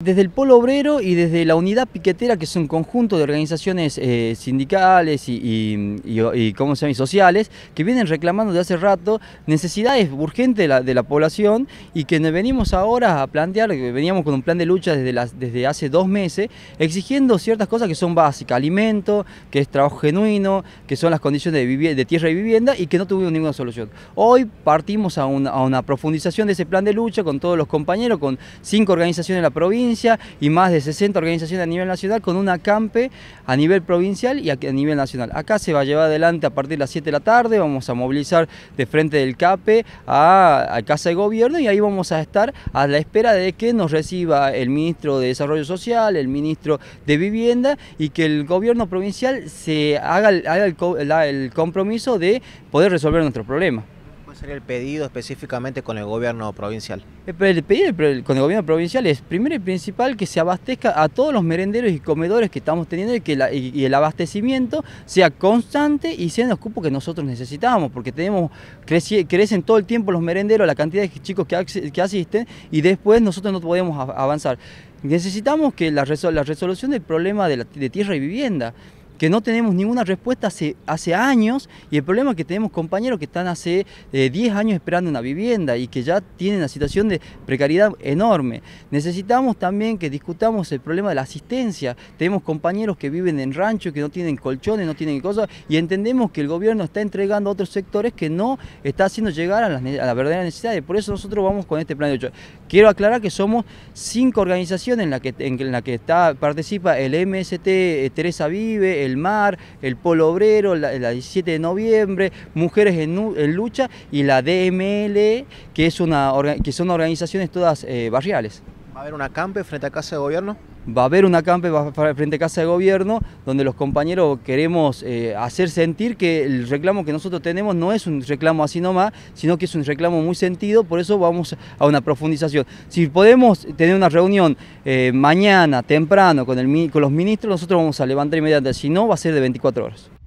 Desde el Polo Obrero y desde la Unidad Piquetera, que es un conjunto de organizaciones eh, sindicales y, sociales, que vienen reclamando desde hace rato necesidades urgentes de la, población y que nos venimos ahora a plantear, veníamos con un plan de lucha desde, desde hace dos meses, exigiendo ciertas cosas que son básicas, alimento, que es trabajo genuino, que son las condiciones de, de tierra y vivienda y que no tuvimos ninguna solución. Hoy partimos a una, a una profundización de ese plan de lucha con todos los compañeros, con cinco organizaciones de la provincia, y más de 60 organizaciones a nivel nacional con una CAMPE a nivel provincial y a nivel nacional. Acá se va a llevar adelante a partir de las 7 de la tarde, vamos a movilizar de frente del CAPE a, Casa de Gobierno y ahí vamos a estar a la espera de que nos reciba el ministro de Desarrollo Social, el ministro de Vivienda y que el gobierno provincial se haga, el, el compromiso de poder resolver nuestro problema. ¿Cuál sería el pedido específicamente con el gobierno provincial? El pedido con el gobierno provincial es, primero y principal, que se abastezca a todos los merenderos y comedores que estamos teniendo y que el abastecimiento sea constante y sea en los cupos que nosotros necesitamos, porque tenemos crecen todo el tiempo los merenderos, la cantidad de chicos que, asisten y después nosotros no podemos avanzar. Necesitamos que la, resolución del problema de tierra y vivienda que no tenemos ninguna respuesta hace, años y el problema es que tenemos compañeros que están hace 10 eh, años esperando una vivienda y que ya tienen una situación de precariedad enorme. Necesitamos también que discutamos el problema de la asistencia. Tenemos compañeros que viven en ranchos, que no tienen colchones, no tienen cosas y entendemos que el gobierno está entregando a otros sectores que no está haciendo llegar a, las, verdaderas la verdadera necesidad por eso nosotros vamos con este plan de ocho Quiero aclarar que somos cinco organizaciones en las que, la que está, participa el MST, eh, Teresa Vive, el el mar, el polo obrero, la, 17 de noviembre, Mujeres en, Lucha y la DML, que, es una, que son organizaciones todas eh, barriales. ¿Va a haber una acampe frente a Casa de Gobierno? va a haber una acampe frente a Casa de Gobierno donde los compañeros queremos eh, hacer sentir que el reclamo que nosotros tenemos no es un reclamo así nomás, sino que es un reclamo muy sentido, por eso vamos a una profundización. Si podemos tener una reunión eh, mañana temprano con, el, con los ministros, nosotros vamos a levantar inmediatamente, si no va a ser de 24 horas.